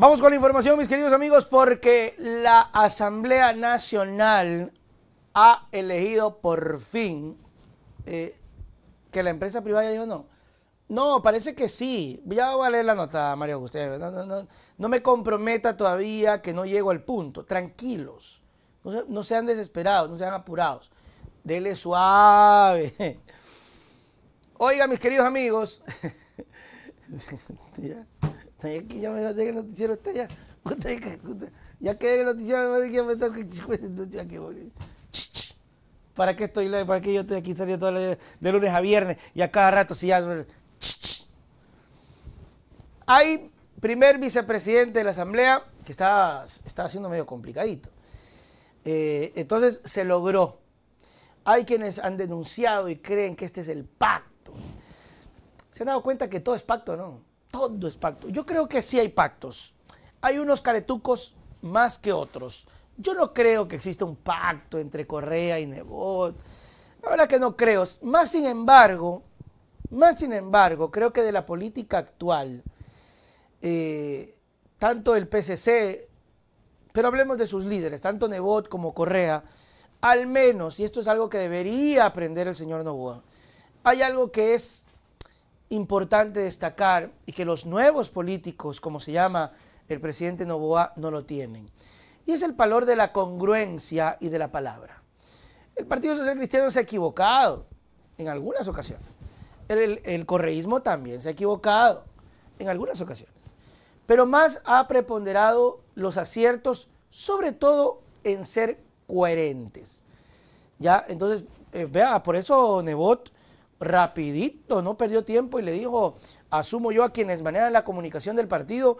Vamos con la información, mis queridos amigos, porque la Asamblea Nacional ha elegido por fin eh, que la empresa privada dijo no. No, parece que sí. Ya voy a leer la nota, Mario Agustín. No, me comprometa todavía que no llego al punto. Tranquilos. No, no sean desesperados, no sean apurados. Dele suave. Oiga, mis queridos amigos. Ya que ya me el noticiero está allá. Ya que el noticiero me que me tengo que ¿Para qué estoy ¿Para que yo estoy aquí saliendo de lunes a viernes y a cada rato si ya. Hay primer vicepresidente de la Asamblea que estaba está siendo medio complicadito. Eh, entonces se logró. Hay quienes han denunciado y creen que este es el pacto. Se han dado cuenta que todo es pacto, ¿no? Todo es pacto. Yo creo que sí hay pactos. Hay unos caretucos más que otros. Yo no creo que exista un pacto entre Correa y Nebot. La verdad que no creo. Más sin embargo, más sin embargo, creo que de la política actual, eh, tanto el PCC, pero hablemos de sus líderes, tanto Nebot como Correa, al menos, y esto es algo que debería aprender el señor Novoa, hay algo que es importante destacar y que los nuevos políticos, como se llama el presidente Novoa, no lo tienen. Y es el valor de la congruencia y de la palabra. El Partido Social Cristiano se ha equivocado en algunas ocasiones. El, correísmo también se ha equivocado en algunas ocasiones. Pero más ha preponderado los aciertos, sobre todo en ser coherentes. Ya, entonces, eh, vea, por eso Nebot rapidito, no perdió tiempo y le dijo, asumo yo a quienes manejan la comunicación del partido,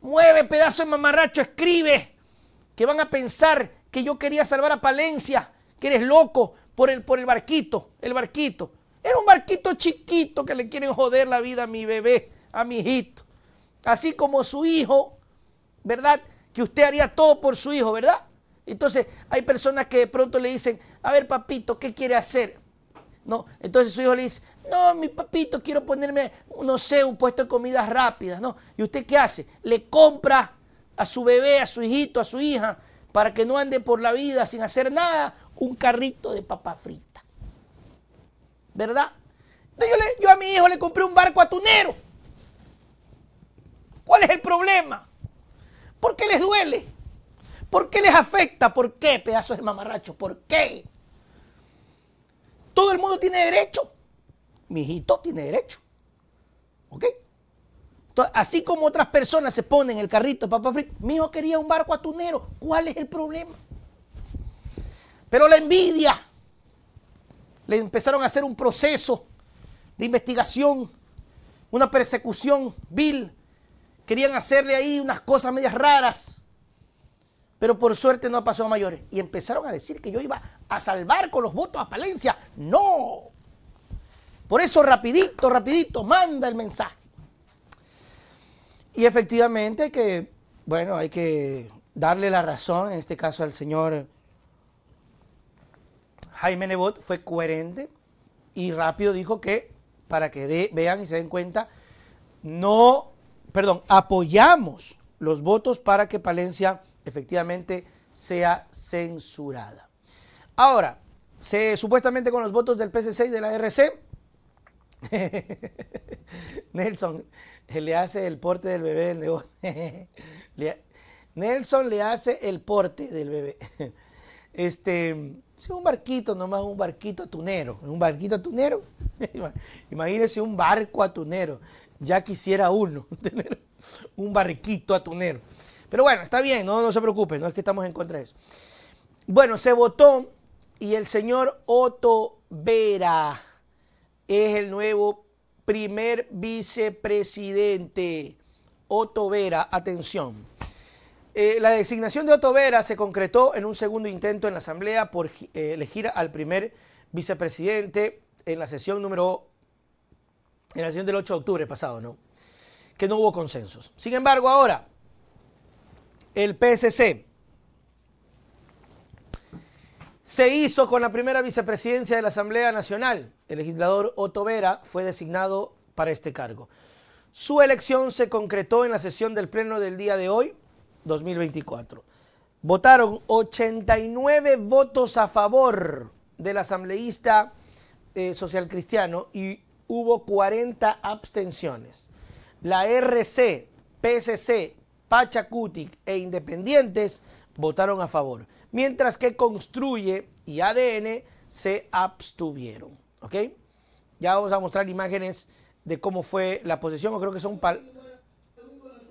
mueve pedazo de mamarracho, escribe, que van a pensar que yo quería salvar a Palencia, que eres loco por el, por el barquito, el barquito. Era un barquito chiquito que le quieren joder la vida a mi bebé, a mi hijito. Así como su hijo, ¿verdad? Que usted haría todo por su hijo, ¿verdad? Entonces hay personas que de pronto le dicen, a ver papito, ¿qué quiere hacer? ¿no? Entonces su hijo le dice, no, mi papito, quiero ponerme, no sé, un puesto de comidas rápidas, ¿no? ¿Y usted qué hace? Le compra a su bebé, a su hijito, a su hija, para que no ande por la vida sin hacer nada, un carrito de papa frita. ¿Verdad? yo, le, yo a mi hijo le compré un barco atunero. ¿Cuál es el problema? ¿Por qué les duele? ¿Por qué les afecta? ¿Por qué, pedazos de mamarracho? ¿Por qué? Todo el mundo tiene derecho. Mi hijito tiene derecho. ¿Ok? así como otras personas se ponen el carrito de papá mi hijo quería un barco atunero. ¿Cuál es el problema? Pero la envidia. Le empezaron a hacer un proceso de investigación, una persecución vil. Querían hacerle ahí unas cosas medias raras. Pero por suerte no pasó a mayores. Y empezaron a decir que yo iba a salvar con los votos a Palencia. No. Por eso rapidito, rapidito, manda el mensaje. Y efectivamente que, bueno, hay que darle la razón, en este caso al señor Jaime Nebot, fue coherente y rápido dijo que, para que vean y se den cuenta, no, perdón, apoyamos los votos para que Palencia efectivamente sea censurada. Ahora, se, supuestamente con los votos del PC6 de la RC, Nelson le hace el porte del bebé Nelson le hace el porte del bebé. Este, un barquito, nomás un barquito atunero. Un barquito atunero. Imagínense un barco atunero. Ya quisiera uno tener un barquito atunero. Pero bueno, está bien, no, se preocupe, no es que estamos en contra de eso. Bueno, se votó y el señor Otto Vera es el nuevo primer vicepresidente. Otto Vera, atención. Eh, la designación de Otto Vera se concretó en un segundo intento en la Asamblea por eh, elegir al primer vicepresidente en la sesión número. en la sesión del 8 de octubre pasado, ¿no? Que no hubo consensos. Sin embargo, ahora el PSC se hizo con la primera vicepresidencia de la Asamblea Nacional. El legislador Otto Vera fue designado para este cargo. Su elección se concretó en la sesión del Pleno del día de hoy, 2024. Votaron 89 votos a favor del asambleísta eh, social cristiano y hubo 40 abstenciones. La RC, PSC, Pachacutic e Independientes votaron a favor, mientras que Construye y ADN se abstuvieron. ¿Ok? Ya vamos a mostrar imágenes de cómo fue la posición. o creo que son... Pal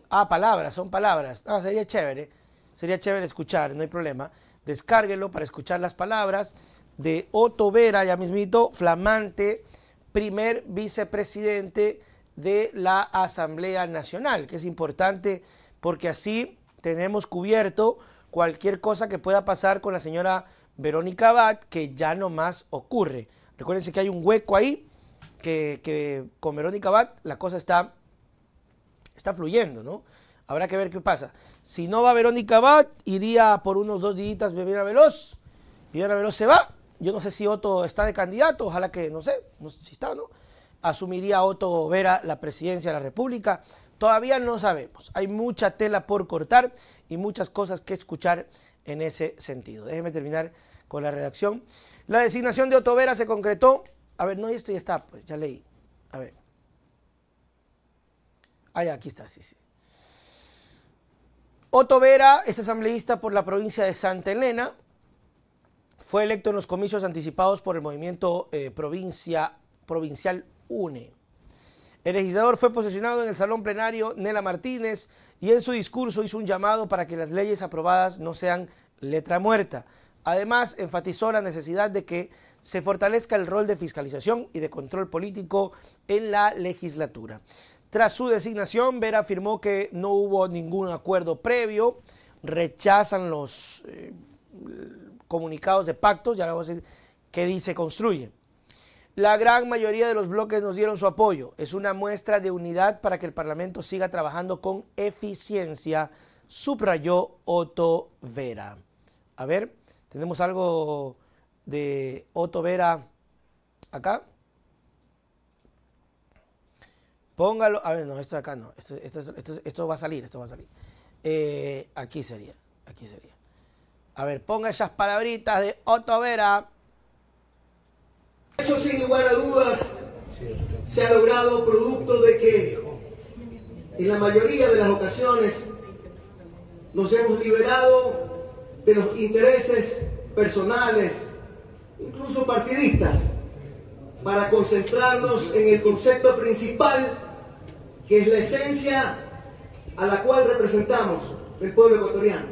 ah, palabras, son palabras. Ah, sería chévere, sería chévere escuchar, no hay problema. Descárguelo para escuchar las palabras de Otto Vera, ya mismito, flamante primer vicepresidente de la Asamblea Nacional, que es importante porque así tenemos cubierto cualquier cosa que pueda pasar con la señora Verónica Abad, que ya no más ocurre. Recuérdense que hay un hueco ahí, que, con Verónica Abad la cosa está, está fluyendo, ¿no? Habrá que ver qué pasa. Si no va Verónica Abad, iría por unos dos días Viviana Veloz. Viviana Veloz se va. Yo no sé si Otto está de candidato, ojalá que, no sé, no sé si está, ¿no? Asumiría Otto Vera la presidencia de la República. Todavía no sabemos. Hay mucha tela por cortar y muchas cosas que escuchar en ese sentido. Déjeme terminar con la redacción. La designación de Otovera se concretó. A ver, no, esto ya está, pues ya leí. A ver. Ah, ya, aquí está, sí, sí. Otto es asambleísta por la provincia de Santa Elena. Fue electo en los comicios anticipados por el movimiento eh, provincia, provincial UNE. El legislador fue posesionado en el salón plenario Nela Martínez y en su discurso hizo un llamado para que las leyes aprobadas no sean letra muerta. Además, enfatizó la necesidad de que se fortalezca el rol de fiscalización y de control político en la legislatura. Tras su designación, Vera afirmó que no hubo ningún acuerdo previo, rechazan los eh, comunicados de pactos, ya lo voy a decir, que dice construyen? La gran mayoría de los bloques nos dieron su apoyo. Es una muestra de unidad para que el Parlamento siga trabajando con eficiencia, subrayó Otto Vera. A ver, tenemos algo de Otto Vera acá. Póngalo. A ver, no, esto de acá no. Esto, va a salir, esto va a salir. Eh, aquí sería, aquí sería. A ver, ponga esas palabritas de Otto Vera. Eso sin lugar a dudas se ha logrado producto de que en la mayoría de las ocasiones nos hemos liberado de los intereses personales, incluso partidistas, para concentrarnos en el concepto principal que es la esencia a la cual representamos el pueblo ecuatoriano.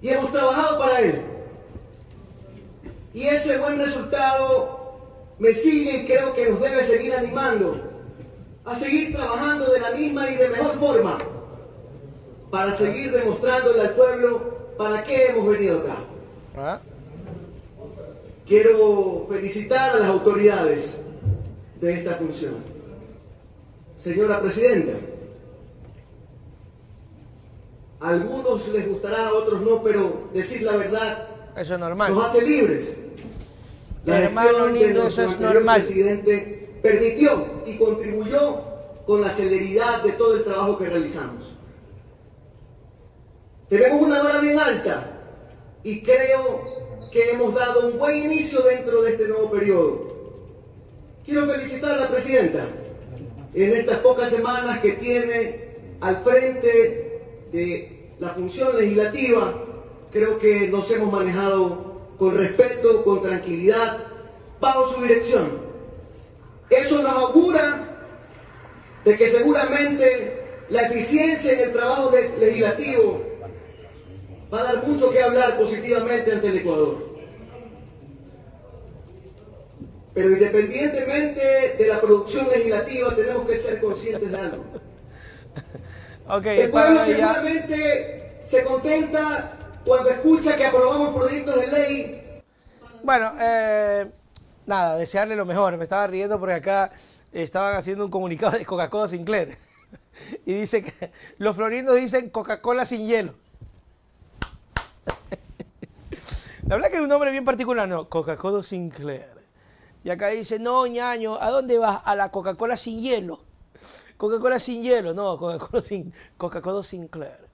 Y hemos trabajado para él. Y ese buen resultado me sigue y creo que nos debe seguir animando a seguir trabajando de la misma y de mejor forma para seguir demostrándole al pueblo para qué hemos venido acá. ¿Ah? Quiero felicitar a las autoridades de esta función. Señora Presidenta, algunos les gustará, a otros no, pero decir la verdad Eso normal. nos hace libres. Hermano lindo, eso es normal. presidente permitió y contribuyó con la celeridad de todo el trabajo que realizamos. Tenemos una hora bien alta y creo que hemos dado un buen inicio dentro de este nuevo periodo. Quiero felicitar a la presidenta en estas pocas semanas que tiene al frente de la función legislativa. Creo que nos hemos manejado con respeto, con tranquilidad, bajo su dirección. Eso nos augura de que seguramente la eficiencia en el trabajo legislativo va a dar mucho que hablar positivamente ante el Ecuador. Pero independientemente de la producción legislativa, tenemos que ser conscientes de algo. el pueblo seguramente se contenta cuando escucha que aprobamos proyectos de ley. Bueno, eh, nada, desearle lo mejor. Me estaba riendo porque acá estaban haciendo un comunicado de Coca-Cola Sinclair. Y dice que los florindos dicen Coca-Cola sin hielo. La verdad que es un nombre bien particular, ¿no? Coca-Cola Sinclair. Y acá dice, no, ñaño, ¿a dónde vas? A la Coca-Cola sin hielo. Coca-Cola sin hielo, no, Coca-Cola sin, Coca Sinclair.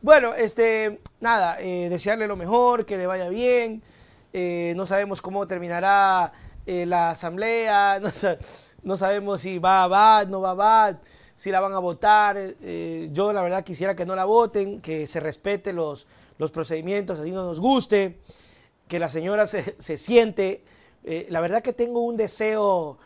Bueno, este, nada, eh, desearle lo mejor, que le vaya bien. Eh, no sabemos cómo terminará eh, la asamblea, no, sabemos si va a no va a bat, si la van a votar. yo la verdad quisiera que no la voten, que se respete los, los procedimientos, así no nos guste, que la señora se, se siente. la verdad que tengo un deseo,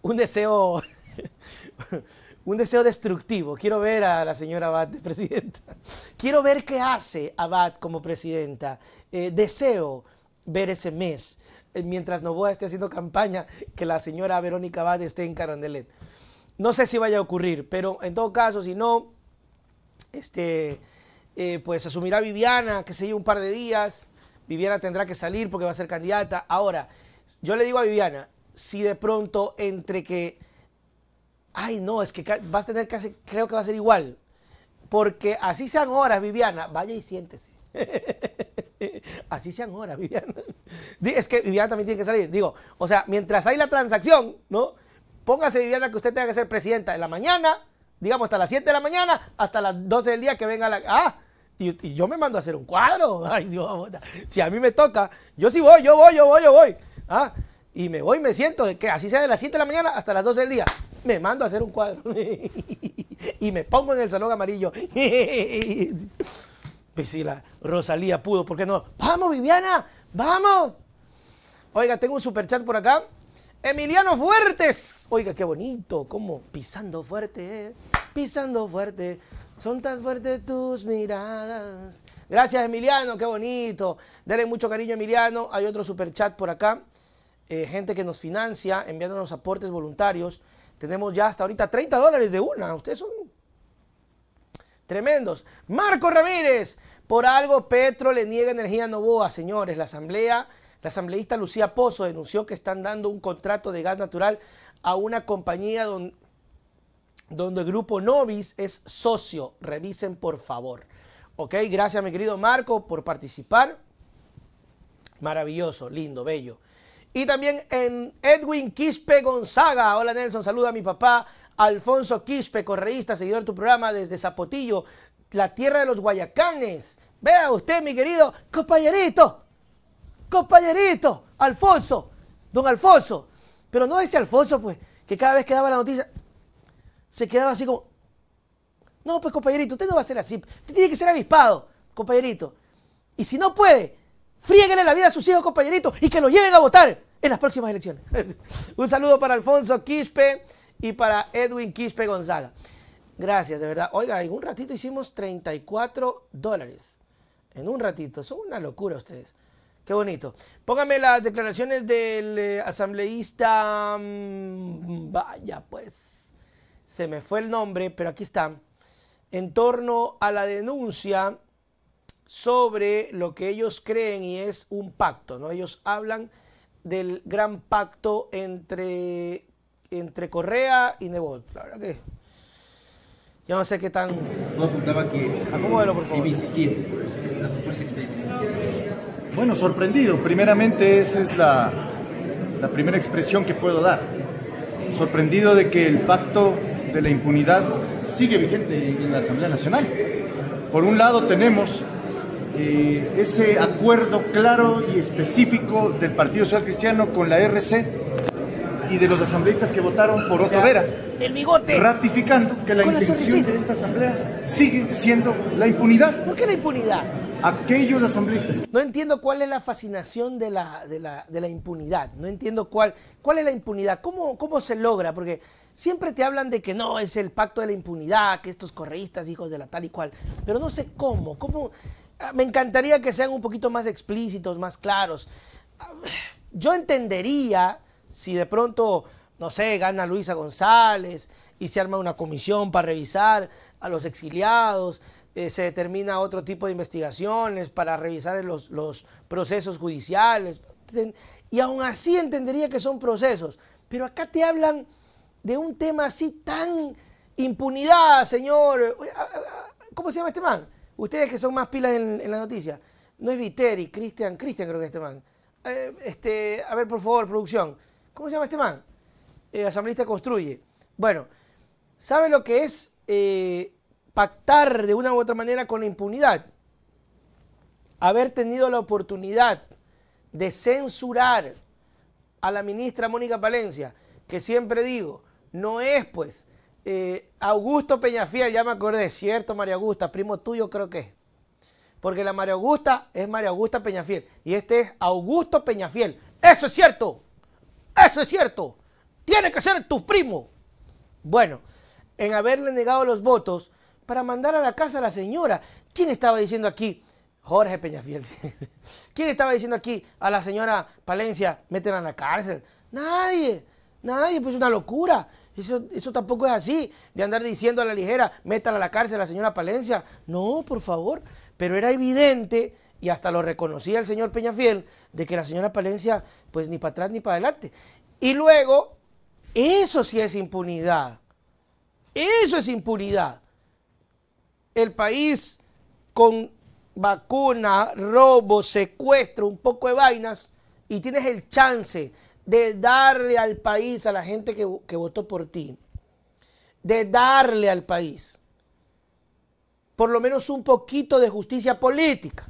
un deseo un deseo destructivo. Quiero ver a la señora Abad presidenta. Quiero ver qué hace Abad como presidenta. Eh, deseo ver ese mes eh, mientras Novoa esté haciendo campaña que la señora Verónica Abad esté en Carondelet. No sé si vaya a ocurrir, pero en todo caso, si no, este, eh, pues asumirá Viviana, que se lleve un par de días. Viviana tendrá que salir porque va a ser candidata. Ahora, yo le digo a Viviana, si de pronto entre que ay, no, es que vas a tener que hacer, creo que va a ser igual. Porque así sean horas, Viviana, vaya y siéntese. así sean horas, Viviana. Es que Viviana también tiene que salir. Digo, o sea, mientras hay la transacción, ¿no? Póngase, Viviana, que usted tenga que ser presidenta en la mañana, digamos hasta las 7 de la mañana, hasta las 12 del día que venga la... Ah, y, yo me mando a hacer un cuadro. Ay, Dios, si a mí me toca, yo sí voy, yo voy, yo voy, yo voy. Ah, y me voy, me siento, que así sea de las 7 de la mañana hasta las 12 del día me mando a hacer un cuadro y me pongo en el salón amarillo. Pues si la Rosalía pudo, ¿por no? ¡Vamos, Viviana! ¡Vamos! Oiga, tengo un superchat por acá. Emiliano Fuertes. Oiga, qué bonito, como pisando fuerte, pisando fuerte. Son tan fuertes tus miradas. Gracias, Emiliano, qué bonito. denle mucho cariño, Emiliano. Hay otro superchat por acá. Eh, gente que nos financia enviándonos aportes voluntarios. Tenemos ya hasta ahorita 30 dólares de una. Ustedes son tremendos. Marco Ramírez, por algo Petro le niega energía a Novoa. Señores, la asamblea, la asambleísta Lucía Pozo denunció que están dando un contrato de gas natural a una compañía donde el grupo Novis es socio. Revisen, por favor. Ok, gracias mi querido Marco por participar. Maravilloso, lindo, bello. Y también en Edwin Quispe Gonzaga. Hola Nelson, saluda a mi papá Alfonso Quispe, correísta, seguidor de tu programa desde Zapotillo, la tierra de los Guayacanes. Vea usted, mi querido compañerito, compañerito, Alfonso, don Alfonso. Pero no ese Alfonso, pues, que cada vez que daba la noticia se quedaba así como, no, pues compañerito, usted no va a ser así, usted tiene que ser avispado, compañerito. Y si no puede, Fríguele la vida a sus hijos, compañeritos, y que lo lleven a votar en las próximas elecciones. Un saludo para Alfonso Quispe y para Edwin Quispe Gonzaga. Gracias, de verdad. Oiga, en un ratito hicimos 34 dólares. En un ratito. Son una locura ustedes. Qué bonito. Pónganme las declaraciones del eh, asambleísta... Mm, vaya, pues. Se me fue el nombre, pero aquí está. En torno a la denuncia sobre lo que ellos creen y es un pacto, ¿no? Ellos hablan del gran pacto entre, entre Correa y Nebot. La verdad que no sé qué tan... No apuntaba que... Acomódelo, por Bueno, sorprendido. Primeramente esa es la, la primera expresión que puedo dar. Sorprendido de que el pacto de la impunidad sigue vigente en la Asamblea Nacional. Por un lado tenemos eh, ese acuerdo claro y específico del Partido Social Cristiano con la RC y de los asambleístas que votaron por otra sea, El bigote. Ratificando que la intención de esta asamblea sigue siendo la impunidad. ¿Por qué la impunidad? Aquellos asambleístas. No entiendo cuál es la fascinación de la, impunidad. No entiendo cuál, cuál es la impunidad. ¿Cómo, ¿Cómo se logra? Porque siempre te hablan de que no, es el pacto de la impunidad, que estos correístas, hijos de la tal y cual. Pero no sé cómo. ¿Cómo? Ah, me encantaría que sean un poquito más explícitos, más claros. Ah, yo entendería si de pronto, no sé, gana Luisa González y se arma una comisión para revisar a los exiliados, eh, se determina otro tipo de investigaciones para revisar los, los procesos judiciales. Y aún así entendería que son procesos. Pero acá te hablan de un tema así tan impunidad, señor. Eh, ah, ¿Cómo se llama este man? Ustedes que son más pilas en, la noticia, no es Viteri, Cristian, Cristian creo que es este man. Eh, este, a ver, por favor, producción, ¿cómo se llama este man? Eh, asambleísta Construye. Bueno, ¿sabe lo que es eh, pactar de una u otra manera con la impunidad? Haber tenido la oportunidad de censurar a la ministra Mónica Palencia, que siempre digo, no es pues eh, Augusto Peñafiel, ya me acordé, cierto, María Augusta, primo tuyo creo que es. Porque la María Augusta es María Augusta Peñafiel y este es Augusto Peñafiel. Eso es cierto, eso es cierto. Tiene que ser tu primo. Bueno, en haberle negado los votos para mandar a la casa a la señora. ¿Quién estaba diciendo aquí? Jorge Peñafiel. ¿Quién estaba diciendo aquí a la señora Palencia, meterla a la cárcel? Nadie, nadie, pues es una locura. Eso, tampoco es así, de andar diciendo a la ligera, métala a la cárcel a la señora Palencia. No, por favor. Pero era evidente y hasta lo reconocía el señor Peñafiel, de que la señora Palencia, pues ni para atrás ni para adelante. Y luego, eso sí es impunidad. Eso es impunidad. El país con vacuna, robo, secuestro, un poco de vainas, y tienes el chance de darle al país, a la gente que, votó por ti, de darle al país por lo menos un poquito de justicia política.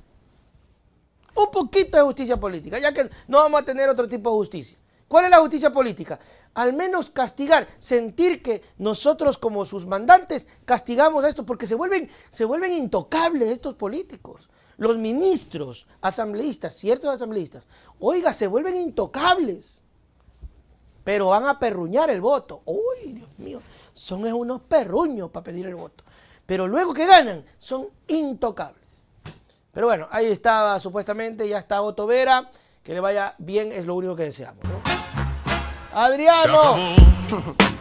Un poquito de justicia política, ya que no vamos a tener otro tipo de justicia. ¿Cuál es la justicia política? Al menos castigar, sentir que nosotros como sus mandantes castigamos a esto, porque se vuelven, se vuelven intocables estos políticos. Los ministros, asambleístas, ciertos asambleístas, oiga, se vuelven intocables pero van a perruñar el voto. Uy, Dios mío, son unos perruños para pedir el voto. Pero luego que ganan, son intocables. Pero bueno, ahí estaba supuestamente, ya está Otto Vera. Que le vaya bien es lo único que deseamos. Adriano.